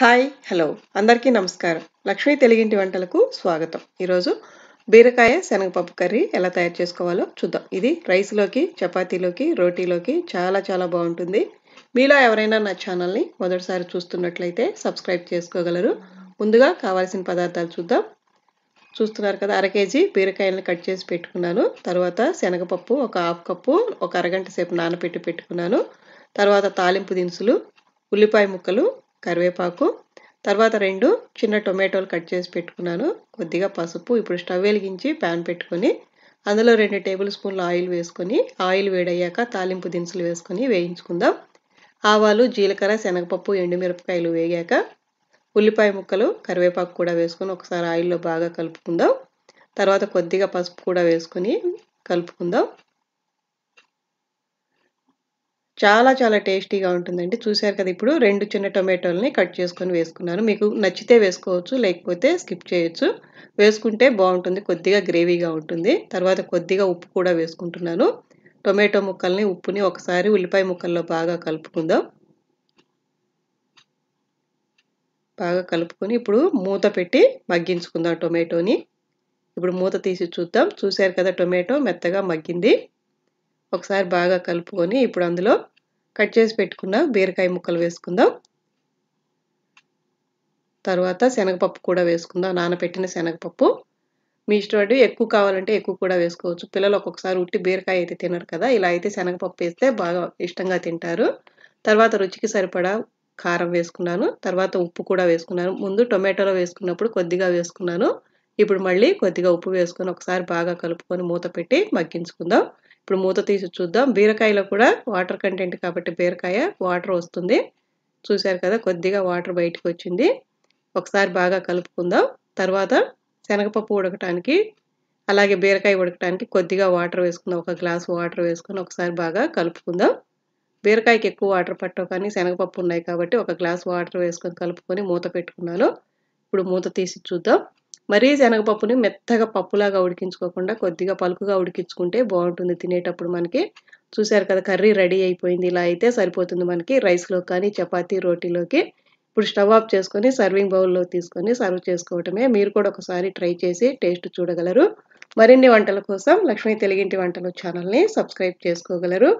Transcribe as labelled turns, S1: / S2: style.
S1: hi hello అందరికీ నమస్కారం లక్ష్మీ తెలుగింటి వంటలకు స్వాగతం ఈరోజు బీరకాయ శనగపప్పు కర్రీ ఎలా తయారు చేసుకోవాలో చూద్దాం ఇది రైస్లోకి చపాతీలోకి రోటీలోకి చాలా చాలా బాగుంటుంది మీలో ఎవరైనా నా ఛానల్ని మొదటిసారి చూస్తున్నట్లయితే సబ్స్క్రైబ్ చేసుకోగలరు ముందుగా కావాల్సిన పదార్థాలు చూద్దాం చూస్తున్నారు కదా అర కేజీ బీరకాయలను కట్ చేసి పెట్టుకున్నాను తర్వాత శనగపప్పు ఒక హాఫ్ కప్పు ఒక అరగంట సేపు నానబెట్టి పెట్టుకున్నాను తర్వాత తాలింపు దినుసులు ఉల్లిపాయ ముక్కలు కరివేపాకు తర్వాత రెండు చిన్న టొమాటోలు కట్ చేసి పెట్టుకున్నాను కొద్దిగా పసుపు ఇప్పుడు స్టవ్ వెలిగించి ప్యాన్ పెట్టుకొని అందులో రెండు టేబుల్ స్పూన్లు ఆయిల్ వేసుకొని ఆయిల్ వేడయ్యాక తాలింపు దినుసులు వేసుకొని వేయించుకుందాం ఆవాలు జీలకర్ర శనగపప్పు ఎండుమిరపకాయలు వేగాక ఉల్లిపాయ ముక్కలు కరివేపాకు కూడా వేసుకొని ఒకసారి ఆయిల్లో బాగా కలుపుకుందాం తర్వాత కొద్దిగా పసుపు కూడా వేసుకొని కలుపుకుందాం చాలా చాలా టేస్టీగా ఉంటుందండి చూశారు కదా ఇప్పుడు రెండు చిన్న టొమాటోలని కట్ చేసుకొని వేసుకున్నాను మీకు నచ్చితే వేసుకోవచ్చు లేకపోతే స్కిప్ చేయొచ్చు వేసుకుంటే బాగుంటుంది కొద్దిగా గ్రేవీగా ఉంటుంది తర్వాత కొద్దిగా ఉప్పు కూడా వేసుకుంటున్నాను టొమాటో ముక్కల్ని ఉప్పుని ఒకసారి ఉల్లిపాయ ముక్కల్లో బాగా కలుపుకుందాం బాగా కలుపుకొని ఇప్పుడు మూత పెట్టి మగ్గించుకుందాం టొమాటోని ఇప్పుడు మూత తీసి చూద్దాం చూశారు కదా టొమాటో మెత్తగా మగ్గింది ఒకసారి బాగా కలుపుకొని ఇప్పుడు అందులో కట్ చేసి పెట్టుకున్న బీరకాయ ముక్కలు వేసుకుందాం తర్వాత శనగపప్పు కూడా వేసుకుందాం నానబెట్టిన శనగపప్పు మీ ఇష్టపడి ఎక్కువ కావాలంటే ఎక్కువ కూడా వేసుకోవచ్చు పిల్లలు ఒక్కొక్కసారి ఉట్టి బీరకాయ అయితే తినరు కదా ఇలా అయితే శనగపప్పు వేస్తే బాగా ఇష్టంగా తింటారు తర్వాత రుచికి సరిపడా కారం వేసుకున్నాను తర్వాత ఉప్పు కూడా వేసుకున్నాను ముందు టొమాటోలో వేసుకున్నప్పుడు కొద్దిగా వేసుకున్నాను ఇప్పుడు మళ్ళీ కొద్దిగా ఉప్పు వేసుకొని ఒకసారి బాగా కలుపుకొని మూత పెట్టి మగ్గించుకుందాం ఇప్పుడు మూత తీసి చూద్దాం బీరకాయలో కూడా వాటర్ కంటెంట్ కాబట్టి బీరకాయ వాటర్ వస్తుంది చూశారు కదా కొద్దిగా వాటర్ బయటకు వచ్చింది ఒకసారి బాగా కలుపుకుందాం తర్వాత శనగపప్పు ఉడకటానికి అలాగే బీరకాయ ఉడకటానికి కొద్దిగా వాటర్ వేసుకుందాం ఒక గ్లాస్ వాటర్ వేసుకొని ఒకసారి బాగా కలుపుకుందాం బీరకాయకి ఎక్కువ వాటర్ పట్టవు కానీ శనగపప్పు ఉన్నాయి కాబట్టి ఒక గ్లాస్ వాటర్ వేసుకొని కలుపుకొని మూత పెట్టుకున్నాను ఇప్పుడు మూత తీసి చూద్దాం మరీ శనగపప్పుని మెత్తగా పప్పులాగా ఉడికించుకోకుండా కొద్దిగా పలుకుగా ఉడికించుకుంటే బాగుంటుంది తినేటప్పుడు మనకి చూశారు కదా కర్రీ రెడీ అయిపోయింది ఇలా అయితే సరిపోతుంది మనకి రైస్లో కానీ చపాతీ రోటీలోకి ఇప్పుడు స్టవ్ ఆఫ్ చేసుకొని సర్వింగ్ బౌల్లో తీసుకొని సర్వ్ చేసుకోవటమే మీరు కూడా ఒకసారి ట్రై చేసి టేస్ట్ చూడగలరు మరిన్ని వంటల కోసం లక్ష్మీ తెలుగింటి వంటలు ఛానల్ని సబ్స్క్రైబ్ చేసుకోగలరు